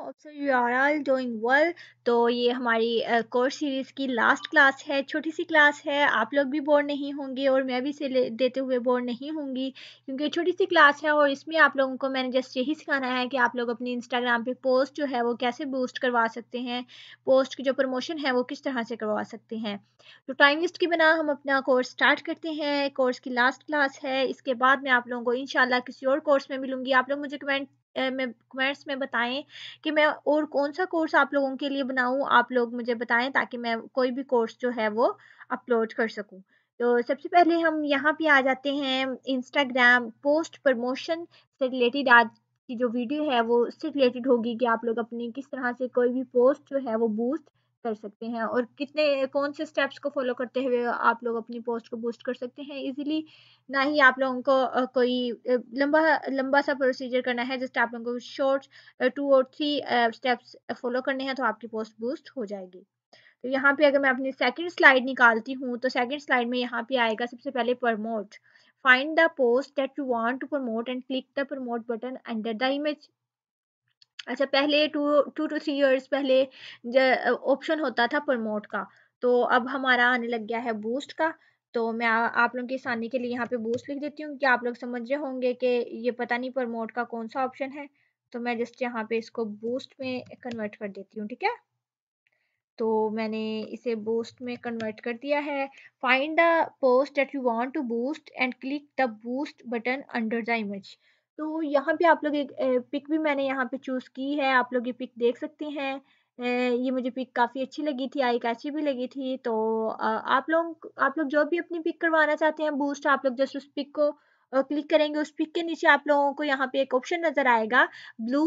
hope you are all doing well तो ये हमारी कोर्स uh, सीरीज़ की लास्ट क्लास है छोटी सी क्लास है आप लोग भी बोर नहीं होंगे और मैं भी इसे देते हुए बोर नहीं होंगी क्योंकि छोटी सी क्लास है और इसमें आप लोगों को मैंने जस्ट यही सिखाना है कि आप लोग अपनी इंस्टाग्राम पे पोस्ट जो है वो कैसे बूस्ट करवा सकते हैं पोस्ट की जो प्रमोशन है वो किस तरह से करवा सकते हैं तो टाइम वेस्ट के बिना हम अपना कोर्स स्टार्ट करते हैं कोर्स की लास्ट क्लास है इसके बाद मैं आप लोगों को इन किसी और कोर्स में मिलूंगी आप लोग मुझे कमेंट में कमेंट्स में बताएं कि मैं और कौन सा कोर्स आप लोगों के लिए बनाऊं आप लोग मुझे बताएं ताकि मैं कोई भी कोर्स जो है वो अपलोड कर सकूं तो सबसे पहले हम यहाँ पे आ जाते हैं इंस्टाग्राम पोस्ट प्रमोशन से रिलेटेड आज की जो वीडियो है वो उससे रिलेटेड होगी कि आप लोग अपनी किस तरह से कोई भी पोस्ट जो है वो बूस्ट कर सकते हैं और कितने कौन से स्टेप्स को फॉलो करते हुए आप लोग अपनी पोस्ट को बूस्ट कर सकते हैं इजीली ना ही आप लोगों को कोई लंबा लंबा सा प्रोसीजर करना है जस्ट आप लोगों को शॉर्ट टू और थ्री स्टेप्स फॉलो करने हैं तो आपकी पोस्ट बूस्ट हो जाएगी तो यहाँ पे अगर मैं अपनी सेकंड स्लाइड निकालती हूँ तो सेकंड स्लाइड में यहाँ पे आएगा सबसे पहले promote find the post that you want to promote and click the promote button under the image अच्छा पहले two two two three years पहले ऑप्शन होता था प्रमोट का तो अब हमारा आने लग गया है बूस्ट का तो मैं आ, आप लोगों की आसानी के लिए यहाँ पे बूस्ट लिख देती हूँ कि आप लोग समझ रहे होंगे कि ये पता नहीं प्रमोट का कौन सा ऑप्शन है तो मैं जस्ट यहाँ पे इसको बूस्ट में कन्वर्ट कर देती हूँ ठीक है तो मैंने इसे बूस्ट में कन्वर्ट कर दिया है find the post that you want to boost and click the boost button under the image तो यहाँ पे आप लोग एक पिक भी मैंने यहाँ पे चूज़ की है आप लोग ये पिक देख सकते हैं ये मुझे पिक काफ़ी अच्छी लगी थी आई कैची भी लगी थी तो आप लोग आप लोग जो भी अपनी पिक करवाना चाहते हैं बूस्ट आप लोग जस्ट उस पिक को क्लिक करेंगे उस पिक के नीचे आप लोगों को यहाँ पे एक ऑप्शन नज़र आएगा ब्लू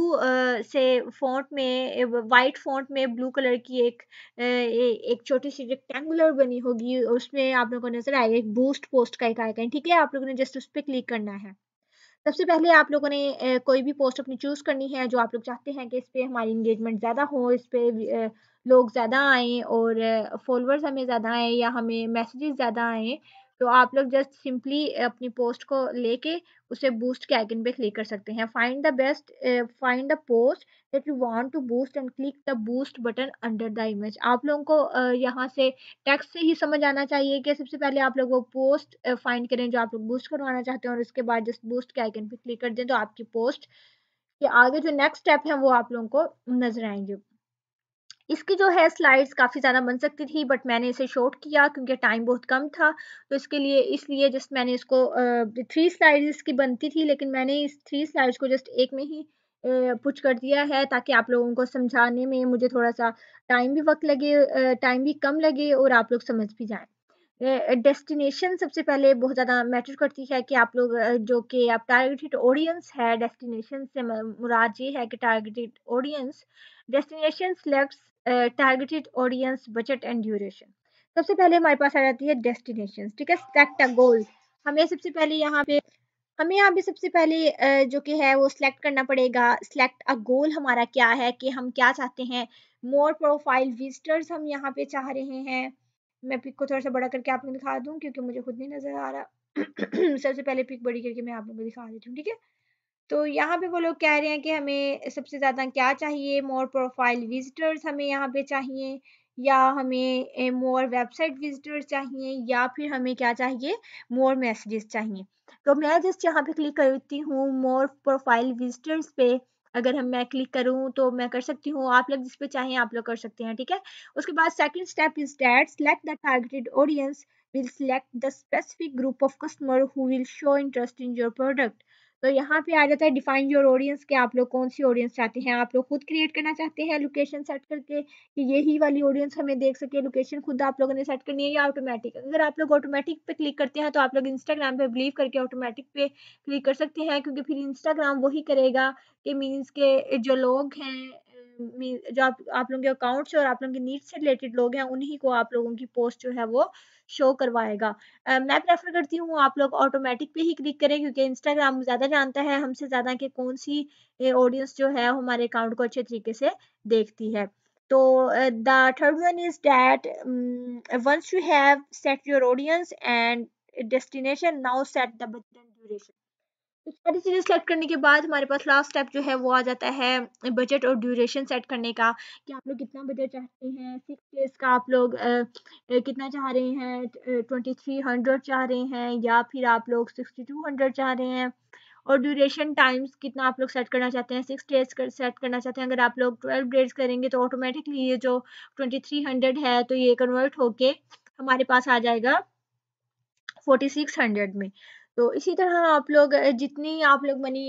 से फॉन्ट में वाइट फॉन्ट में ब्लू कलर की एक एक छोटी सी रेक्टेंगुलर बनी होगी उसमें आप लोगों को नज़र आएगा एक बूस्ट पोस्ट का एक आएगा ठीक है आप लोगों ने जस्ट उस पर क्लिक करना है सबसे पहले आप लोगों ने कोई भी पोस्ट अपनी चूज़ करनी है जो आप लोग चाहते हैं कि इस पर हमारी इंगेजमेंट ज़्यादा हो इस पर लोग ज़्यादा आएँ और फॉलोअर्स हमें ज़्यादा आएँ या हमें मैसेजेस ज़्यादा आएँ तो आप लोग जस्ट सिंपली अपनी पोस्ट को लेके उसे बूस्ट के आइकन पे क्लिक कर सकते हैं find the best find the post that you want to boost and click the boost button under the image आप लोगों को uh, यहाँ से टेक्स्ट से ही समझ आना चाहिए कि सबसे पहले आप लोग वो पोस्ट फाइंड करें जो आप लोग बूस्ट करवाना चाहते हैं और उसके बाद जस्ट बूस्ट के आइकन पे क्लिक कर दें तो आपकी पोस्ट के आगे जो नेक्स्ट स्टेप है वो आप लोगों को नजर आएंगे इसकी जो है स्लाइड्स काफ़ी ज़्यादा बन सकती थी बट मैंने इसे शॉर्ट किया क्योंकि टाइम बहुत कम था तो इसके लिए इसलिए जस्ट मैंने इसको थ्री स्लाइड्स इसकी बनती थी लेकिन मैंने इस थ्री स्लाइड्स को जस्ट एक में ही पुच कर दिया है ताकि आप लोगों को समझाने में मुझे थोड़ा सा टाइम भी वक्त लगे टाइम भी कम लगे और आप लोग समझ भी जाए डेस्टिनेशन सबसे पहले बहुत ज़्यादा मैटर करती है कि आप लोग जो कि आप टारगेटेड ऑडियंस है डेस्टिनेशन से मुराद ये है कि targeted audience destination selects targeted audience budget and duration सबसे पहले हमारे पास आ जाती है डेस्टिनेशन ठीक है सेलेक्ट अ गोल हमें सबसे पहले यहाँ पे हमें यहाँ पे सबसे पहले जो कि है वो सिलेक्ट करना पड़ेगा सिलेक्ट अ गोल हमारा क्या है कि हम क्या चाहते हैं मोर प्रोफाइल विजिटर्स हम यहाँ पे चाह रहे हैं मैं पिक को थोड़ा सा बड़ा करके आपको दिखा दूँ क्योंकि मुझे खुद नहीं नज़र आ रहा सबसे पहले पिक बड़ी करके मैं आप लोगों को दिखा देती हूँ ठीक है तो यहाँ पे वो लोग कह रहे हैं कि हमें सबसे ज़्यादा क्या चाहिए मोर प्रोफाइल विजिटर्स हमें यहाँ पे चाहिए या हमें मोर वेबसाइट विजिटर्स चाहिए या फिर हमें क्या चाहिए मोर मैसेजेस चाहिए तो मैं जस्ट यहाँ पे क्लिक करती हूँ मोर प्रोफाइल विजिटर्स पे अगर हम मैं क्लिक करूँ तो मैं कर सकती हूँ आप लोग जिस पे चाहें आप लोग कर सकते हैं ठीक है उसके बाद second step is that select the targeted audience will select the specific group of customer who will show interest in your product तो यहाँ पे आ जाता है डिफाइन योर ऑडियंस के आप लोग कौन सी ऑडियंस चाहते हैं आप लोग खुद क्रिएट करना चाहते हैं लोकेशन सेट करके कि यही वाली ऑडियंस हमें देख सके लोकेशन खुद आप लोगों ने सेट करनी है या ऑटोमेटिक अगर आप लोग ऑटोमेटिक पे क्लिक करते हैं तो आप लोग इंस्टाग्राम पे बिलीव करके ऑटोमेटिक पे क्लिक कर सकते हैं क्योंकि फिर इंस्टाग्राम वही करेगा कि मीन्स के जो लोग हैं जो आप आप लोगों के अकाउंट्स और आप लोगों के नीड से रिलेटेड लोग हैं उन्हीं को आप लोगों की पोस्ट जो है वो शो करवाएगा मैं प्रेफर करती हूँ आप लोग ऑटोमेटिक पे ही क्लिक करें क्योंकि इंस्टाग्राम ज़्यादा जानता है हमसे ज़्यादा कि कौन सी ऑडियंस जो है हमारे अकाउंट को अच्छे तरीके से देखती है तो uh, the third one is that um, once you have set your audience and destination, now set the तो सारी चीज़ें सेलेक्ट करने के बाद हमारे पास लास्ट स्टेप जो है वो आ जाता है बजट और ड्यूरेशन सेट करने का कि आप लोग कितना बजट चाहते हैं सिक्स डेज का आप लोग कितना चाह रहे हैं ट्वेंटी थ्री हंड्रेड चाह रहे हैं या फिर आप लोग सिक्सटी टू हंड्रेड चाह रहे हैं और ड्यूरेशन टाइम्स कितना आप लोग सेट करना चाहते हैं सिक्स डेज कर सेट करना चाहते हैं अगर आप लोग ट्वेल्व डेज करेंगे तो ऑटोमेटिकली ये जो ट्वेंटी थ्री हंड्रेड है तो ये कन्वर्ट होके हमारे पास आ जाएगा फोर्टी सिक्स हंड्रेड में तो इसी तरह आप लोग जितनी आप लोग मनी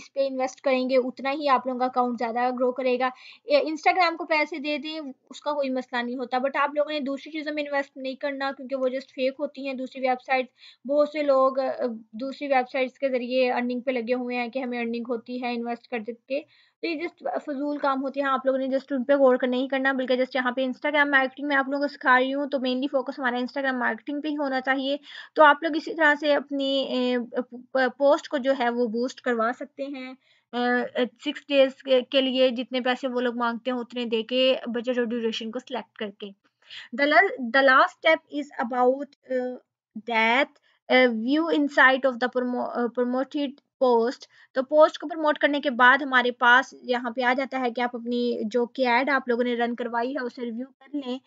इस पर इन्वेस्ट करेंगे उतना ही आप लोगों का अकाउंट ज़्यादा ग्रो करेगा इंस्टाग्राम को पैसे दे दें उसका कोई मसला नहीं होता बट आप लोगों ने दूसरी चीज़ों में इन्वेस्ट नहीं करना क्योंकि वो जस्ट फेक होती हैं दूसरी वेबसाइट बहुत से लोग दूसरी वेबसाइट्स के ज़रिए अर्निंग पे लगे हुए हैं कि हमें अर्निंग होती है इन्वेस्ट कर देते तो ये जस्ट फजूल काम होती है हाँ, आप लोगों ने जस्ट उन पर गौर करना ही करना बल्कि जस्ट यहाँ पे इंस्टाग्राम मार्केटिंग में आप लोगों को सिखा रही हूँ तो मेनली फोकस हमारा इंस्टाग्राम मार्केटिंग पे ही होना चाहिए तो आप लोग इसी तरह से अपनी पोस्ट को जो है वो बूस्ट करवा सकते हैं सिक्स uh, डेज के, के लिए जितने पैसे वो लोग मांगते हैं उतने दे के बजट और ड्यूरेशन को सिलेक्ट करके the last step is about that view insight of the promoted post तो पोस्ट को प्रमोट करने के बाद हमारे पास यहाँ पे आ जाता है कि आप अपनी जो कि ऐड आप लोगों ने रन करवाई है उसे रिव्यू कर लें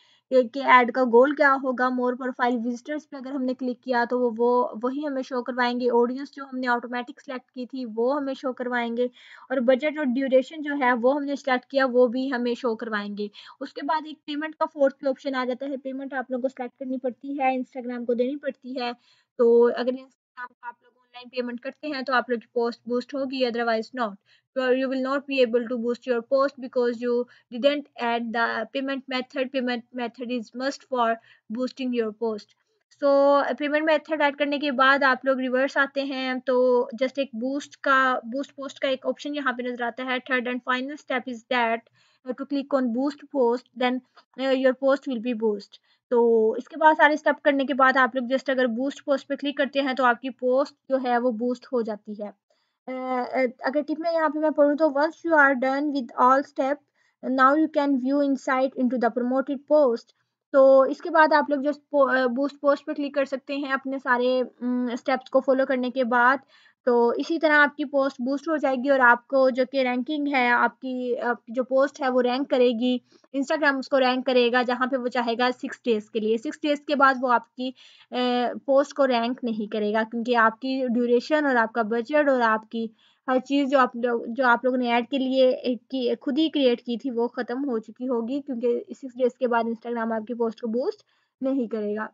कि ऐड का गोल क्या होगा मोर प्रोफाइल विजिटर्स पे अगर हमने क्लिक किया तो वो वो वही हमें शो करवाएंगे ऑडियंस जो हमने ऑटोमेटिक सेलेक्ट की थी वो हमें शो करवाएंगे और बजट और ड्यूरेशन जो है वो हमने सेलेक्ट किया वो भी हमें शो करवाएंगे उसके बाद एक पेमेंट का फोर्थ ऑप्शन आ जाता है पेमेंट आप लोगों को सेलेक्ट करनी पड़ती है इंस्टाग्राम को देनी पड़ती है तो अगर इंस्टाग्राम आप लोग ऑनलाइन पेमेंट करते हैं तो आप लोग की पोस्ट बूस्ट होगी otherwise not you will not be able to boost your post because you didn't add the payment method payment method is must for boosting your post so payment method add करने के बाद आप लोग reverse आते हैं तो just एक boost का बूस्ट पोस्ट का एक ऑप्शन यहाँ पे नजर आता है third and final step is that to click on boost post then uh, your post will be boost तो इसके बाद सारे स्टेप करने के बाद आप लोग जस्ट अगर बूस्ट पोस्ट पे क्लिक करते हैं तो आपकी पोस्ट जो है वो बूस्ट हो जाती है uh, अगर टिप में यहाँ पे मैं पढ़ूँ तो once you are done with all step now you can view in insight into the promoted post तो इसके बाद आप लोग जस्ट बूस्ट पोस्ट पे क्लिक कर सकते हैं अपने सारे स्टेप्स को फॉलो करने के बाद तो इसी तरह आपकी पोस्ट बूस्ट हो जाएगी और आपको जो कि रैंकिंग है आपकी आपकी जो पोस्ट है वो रैंक करेगी इंस्टाग्राम उसको रैंक करेगा जहाँ पे वो चाहेगा सिक्स डेज़ के लिए सिक्स डेज़ के बाद वो आपकी पोस्ट को रैंक नहीं करेगा क्योंकि आपकी ड्यूरेशन और आपका बजट और आपकी हर चीज़ जो आप लोग जो आप लोगों ने ऐड के लिए की खुद ही क्रिएट की थी वो ख़त्म हो चुकी होगी क्योंकि सिक्स डेज़ के बाद इंस्टाग्राम आपकी पोस्ट को बूस्ट नहीं करेगा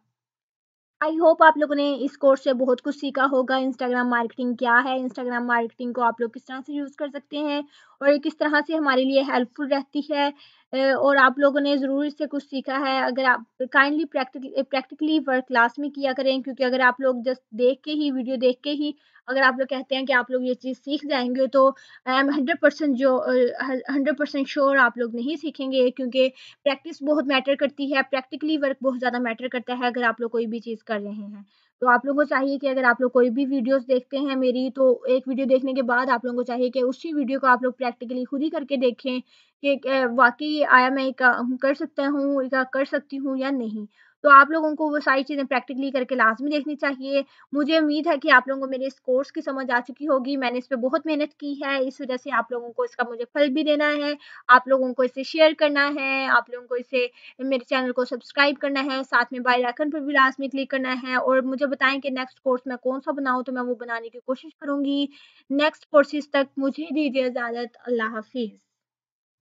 आई होप आप लोगों ने इस कोर्स से बहुत कुछ सीखा होगा इंस्टाग्राम मार्केटिंग क्या है इंस्टाग्राम मार्केटिंग को आप लोग किस तरह से यूज़ कर सकते हैं और ये किस तरह से हमारे लिए हेल्पफुल रहती है और आप लोगों ने ज़रूर इससे कुछ सीखा है अगर आप kindly practically practically work class में किया करें क्योंकि अगर आप लोग जस्ट देख के ही वीडियो देख के ही अगर आप लोग कहते हैं कि आप लोग ये चीज़ सीख जाएंगे तो आई एम हंड्रेड परसेंट जो हंड्रेड परसेंट श्योर आप लोग नहीं सीखेंगे क्योंकि प्रैक्टिस बहुत मैटर करती है प्रैक्टिकली वर्क बहुत ज़्यादा मैटर करता है अगर आप लोग कोई भी चीज़ कर रहे हैं तो आप लोगों को चाहिए कि अगर आप लोग कोई भी वीडियोस देखते हैं मेरी तो एक वीडियो देखने के बाद आप लोगों को चाहिए कि उसी वीडियो को आप लोग प्रैक्टिकली खुद ही करके देखें कि वाकई आया मैं कर सकता हूँ कर सकती हूँ या नहीं तो आप लोगों को वो सारी चीज़ें प्रैक्टिकली करके लाजमी देखनी चाहिए मुझे उम्मीद है कि आप लोगों को मेरे इस कोर्स की समझ आ चुकी होगी मैंने इस पर बहुत मेहनत की है इस वजह से आप लोगों को इसका मुझे फल भी देना है आप लोगों को इसे शेयर करना है आप लोगों को इसे मेरे चैनल को सब्सक्राइब करना है साथ में बाई आइकन पर भी लाजमी क्लिक करना है और मुझे बताएं कि नेक्स्ट कोर्स मैं कौन सा बनाऊँ तो मैं वो बनाने की कोशिश करूँगी नेक्स्ट कोर्सेज तक मुझे दीजिए इजाज़त अल्लाह हाफिज़